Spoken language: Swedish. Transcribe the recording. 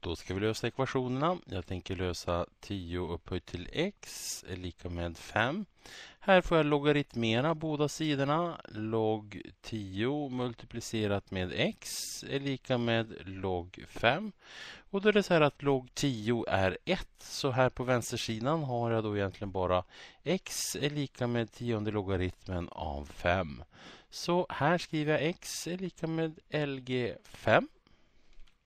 Då ska vi lösa ekvationerna. Jag tänker lösa 10 upphöjt till x är lika med 5. Här får jag logaritmera båda sidorna. Log 10 multiplicerat med x är lika med log 5. Och då är det så här att log 10 är 1. Så här på vänstersidan har jag då egentligen bara x är lika med tionde logaritmen av 5. Så här skriver jag x är lika med lg 5.